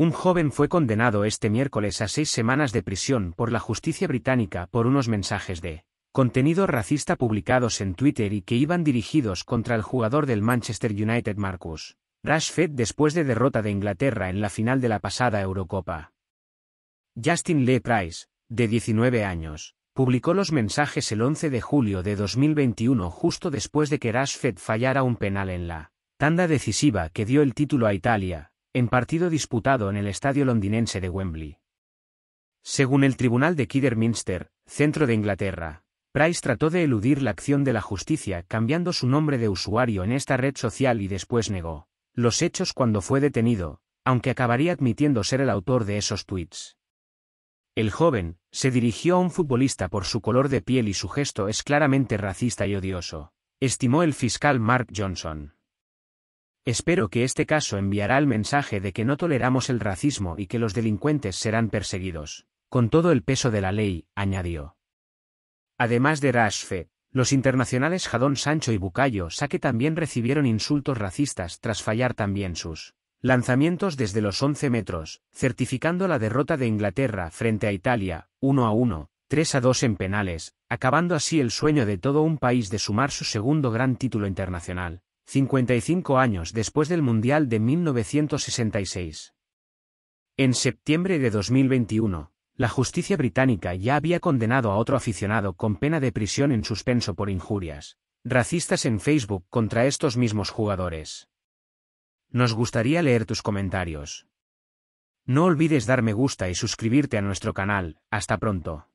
Un joven fue condenado este miércoles a seis semanas de prisión por la justicia británica por unos mensajes de contenido racista publicados en Twitter y que iban dirigidos contra el jugador del Manchester United Marcus Rashford después de derrota de Inglaterra en la final de la pasada Eurocopa. Justin Lee Price, de 19 años, publicó los mensajes el 11 de julio de 2021 justo después de que Rashford fallara un penal en la tanda decisiva que dio el título a Italia, en partido disputado en el estadio londinense de Wembley. Según el Tribunal de Kidderminster, centro de Inglaterra, Price trató de eludir la acción de la justicia cambiando su nombre de usuario en esta red social y después negó los hechos cuando fue detenido, aunque acabaría admitiendo ser el autor de esos tweets. El joven se dirigió a un futbolista por su color de piel y su gesto es claramente racista y odioso, estimó el fiscal Mark Johnson. Espero que este caso enviará el mensaje de que no toleramos el racismo y que los delincuentes serán perseguidos, con todo el peso de la ley, añadió. Además de Rashfe, los internacionales Jadón Sancho y Bucayo Saque también recibieron insultos racistas tras fallar también sus lanzamientos desde los 11 metros, certificando la derrota de Inglaterra frente a Italia, 1 a 1, 3 a 2 en penales, acabando así el sueño de todo un país de sumar su segundo gran título internacional. 55 años después del Mundial de 1966. En septiembre de 2021, la justicia británica ya había condenado a otro aficionado con pena de prisión en suspenso por injurias racistas en Facebook contra estos mismos jugadores. Nos gustaría leer tus comentarios. No olvides dar me gusta y suscribirte a nuestro canal. Hasta pronto.